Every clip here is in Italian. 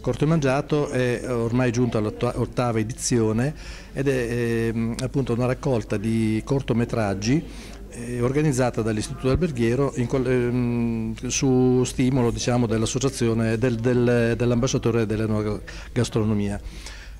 Corto Mangiato è ormai giunto all'ottava edizione ed è ehm, appunto una raccolta di cortometraggi eh, organizzata dall'Istituto Alberghiero in, ehm, su stimolo diciamo, dell'associazione del, del, dell'ambasciatore gastronomia.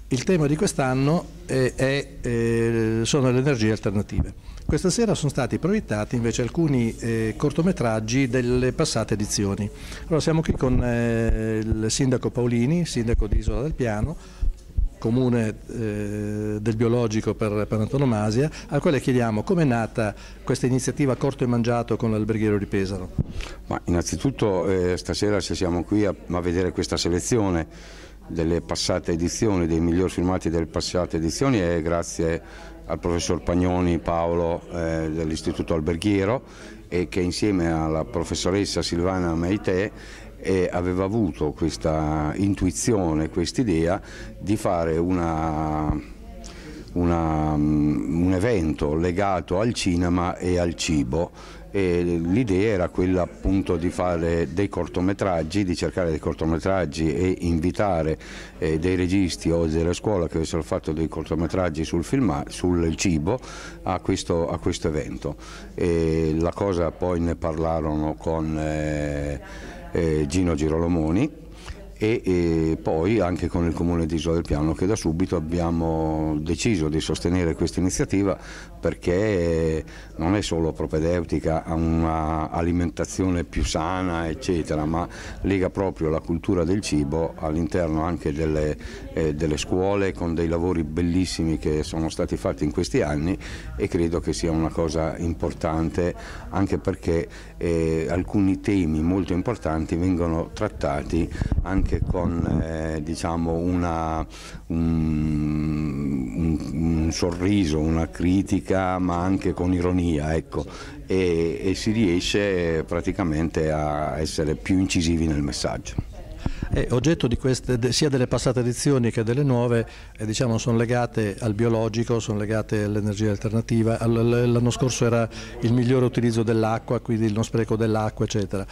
Il tema di quest'anno eh, sono le energie alternative. Questa sera sono stati proiettati invece alcuni eh, cortometraggi delle passate edizioni. Allora siamo qui con eh, il sindaco Paolini, sindaco di Isola del Piano, comune eh, del biologico per, per, antonomasia, al quale chiediamo come è nata questa iniziativa Corto e Mangiato con l'alberghiero di Pesaro. Ma innanzitutto eh, stasera siamo qui a, a, vedere questa selezione delle passate edizioni, dei migliori filmati delle passate edizioni è grazie al professor Pagnoni Paolo eh, dell'Istituto Alberghiero e che insieme alla professoressa Silvana Maite eh, aveva avuto questa intuizione, questa idea di fare una una, mm, un evento legato al cinema e al cibo l'idea era quella appunto di fare dei cortometraggi, di cercare dei cortometraggi e invitare eh, dei registi o della scuola che avessero fatto dei cortometraggi sul, sul cibo a questo, a questo evento. E la cosa poi ne parlarono con eh, eh, Gino Girolomoni e, e, poi anche con il comune di Isola del Piano che da subito abbiamo deciso di sostenere questa iniziativa perché non è solo propedeutica a un'alimentazione più sana eccetera ma lega proprio la cultura del cibo all'interno anche delle, eh, delle scuole con dei lavori bellissimi che sono stati fatti in questi anni e credo che sia una cosa importante anche perché eh, alcuni temi molto importanti vengono trattati anche anche con eh, diciamo una, un, un, un, sorriso, una critica, ma anche con ironia, ecco, e, e si riesce eh, praticamente a essere più incisivi nel messaggio. E eh, oggetto queste, sia delle passate edizioni che delle nuove eh, diciamo, sono legate al biologico, sono legate all'energia alternativa, l'anno scorso era il migliore utilizzo dell'acqua, quindi il non spreco dell'acqua eccetera.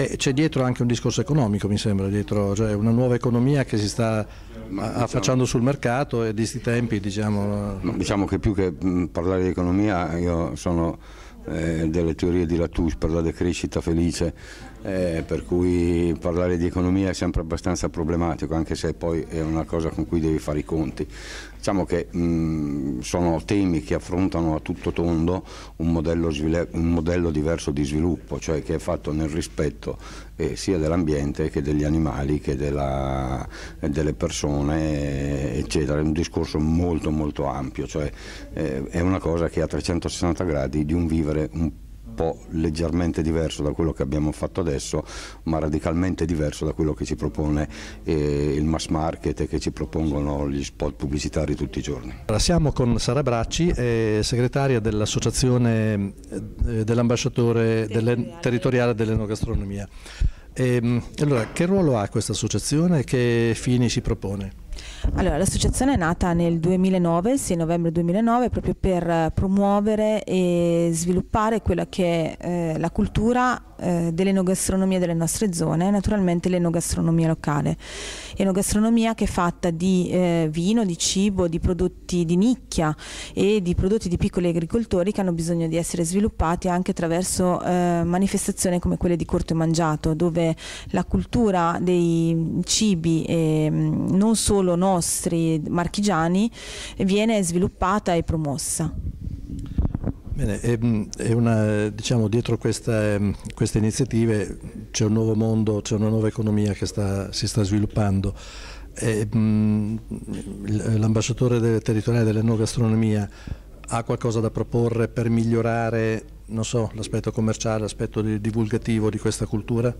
E c'è dietro anche un discorso economico, mi sembra, dietro, cioè una nuova economia che si sta affacciando diciamo- sul mercato e di questi tempi. Diciamo... diciamo che più che mm, parlare di economia io sono eh, delle teorie di Latouche per di crescita felice eh, per cui parlare di economia è sempre abbastanza problematico, anche se poi è una cosa con cui devi fare i conti. Diciamo che mh, mm, sono temi che affrontano a tutto tondo un modello, un modello, diverso di sviluppo, cioè che è fatto nel rispetto eh, sia dell'ambiente che degli animali che della, delle persone, eccetera. È un discorso molto molto ampio, cioè eh, è una cosa che a 360 gradi di un vivere un po' po' leggermente diverso da quello che abbiamo fatto adesso, ma radicalmente diverso da quello che ci propone eh, il mass market e che ci propongono gli spot pubblicitari tutti i giorni. Allora, siamo con Sara Bracci, eh, segretaria dell'associazione eh, dell'ambasciatore territoriale, territoriale dell'enogastronomia. E, ehm, allora, che ruolo ha questa associazione e che fini si propone? Allora, l'associazione è nata nel 2009, sì, novembre 2009, proprio per eh, promuovere e sviluppare quella che è eh, la cultura eh, dell'enogastronomia delle nostre zone, naturalmente l'enogastronomia locale. Enogastronomia che è fatta di eh, vino, di cibo, di prodotti di nicchia e di prodotti di piccoli agricoltori che hanno bisogno di essere sviluppati anche attraverso eh, manifestazioni come quelle di Corto e Mangiato, dove la cultura dei cibi mm, non solo nostri marchigiani viene sviluppata e promossa. Bene, ehm, è, una, diciamo, dietro questa, ehm, queste iniziative c'è un nuovo mondo, c'è una nuova economia che sta, si sta sviluppando. Ehm, l'ambasciatore territoriale dell'enogastronomia ha qualcosa da proporre per migliorare so, l'aspetto commerciale, l'aspetto divulgativo di questa cultura?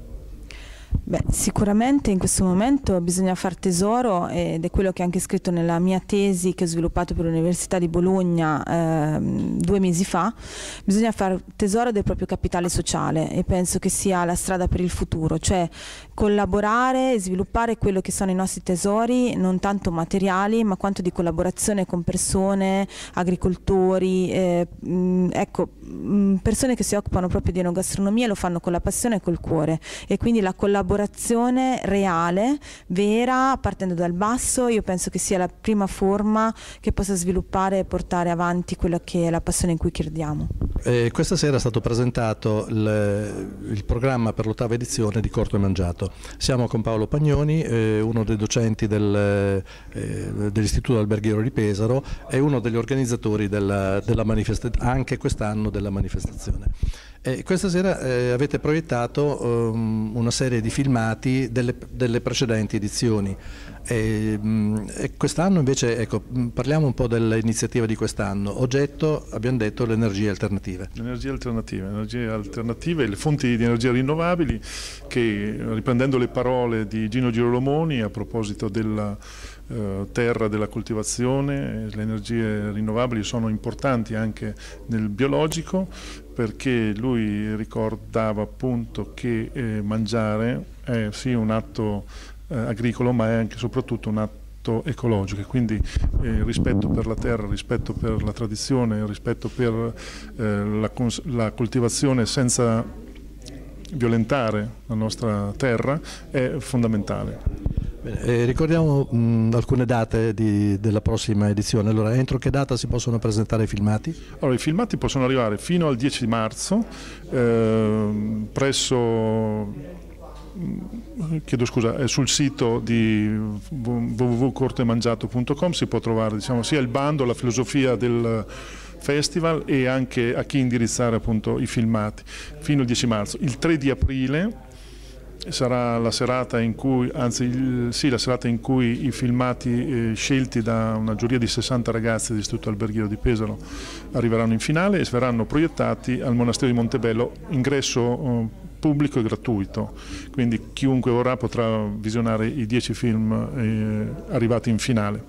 Beh, sicuramente in questo momento bisogna far tesoro ed è quello che è anche scritto nella mia tesi che ho sviluppato per l'Università di Bologna eh, due mesi fa, bisogna far tesoro del proprio capitale sociale e penso che sia la strada per il futuro, cioè collaborare e sviluppare quello che sono i nostri tesori, non tanto materiali ma quanto di collaborazione con persone, agricoltori, eh, ecco, persone che si occupano proprio di enogastronomia e lo fanno con la passione e col cuore e quindi la collaborazione collaborazione reale, vera, partendo dal basso, io penso che sia la prima forma che possa sviluppare e portare avanti quella che è la passione in cui crediamo. Eh, questa sera è stato presentato il, il programma per l'ottava edizione di Corto e Mangiato. Siamo con Paolo Pagnoni, eh, uno dei docenti del, eh, dell'Istituto Alberghiero di Pesaro e uno degli organizzatori della, della anche quest'anno della manifestazione. E questa sera eh, avete proiettato um, una serie di filmati delle, delle precedenti edizioni e, mm, e quest'anno invece ecco, mm, parliamo un po' dell'iniziativa di quest'anno, oggetto abbiamo detto le energie alternative alternative. Energie alternative, energie alternative, le fonti di energia rinnovabili che riprendendo le parole di Gino Girolomoni a proposito della eh, terra della coltivazione, le energie rinnovabili sono importanti anche nel biologico perché lui ricordava appunto che eh, mangiare è sì un atto eh, agricolo ma è anche e soprattutto un atto rispetto ecologico quindi eh, rispetto per la terra, rispetto per la tradizione, rispetto per eh, la, la coltivazione senza violentare la nostra terra è fondamentale. Eh, ricordiamo mh, alcune date di, della prossima edizione. Allora, entro che data si possono presentare i filmati? Allora, i filmati possono arrivare fino al 10 di marzo eh, presso Mm, chiedo scusa, sul sito di www.cortemangiato.com si può trovare diciamo, sia il bando, la filosofia del festival e anche a chi indirizzare appunto, i filmati fino al 10 marzo. Il 3 di aprile sarà la serata in cui, anzi, sì, serata in cui i filmati eh, scelti da una giuria di 60 ragazzi dell'Istituto Alberghiero di Pesaro arriveranno in finale e verranno proiettati al Monastero di Montebello, ingresso eh, pubblico e gratuito, quindi chiunque vorrà potrà visionare i 10 film eh, arrivati in finale.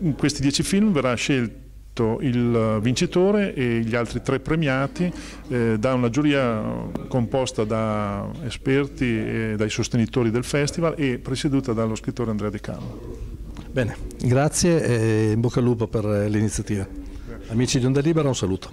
In questi 10 film verrà scelto eletto il eh, vincitore e gli altri tre premiati eh, da una giuria eh, composta da esperti e dai sostenitori del festival e presieduta dallo scrittore Andrea De Cano. Bene, grazie e in bocca al lupo per eh, l'iniziativa. Amici di Onda Libera un saluto.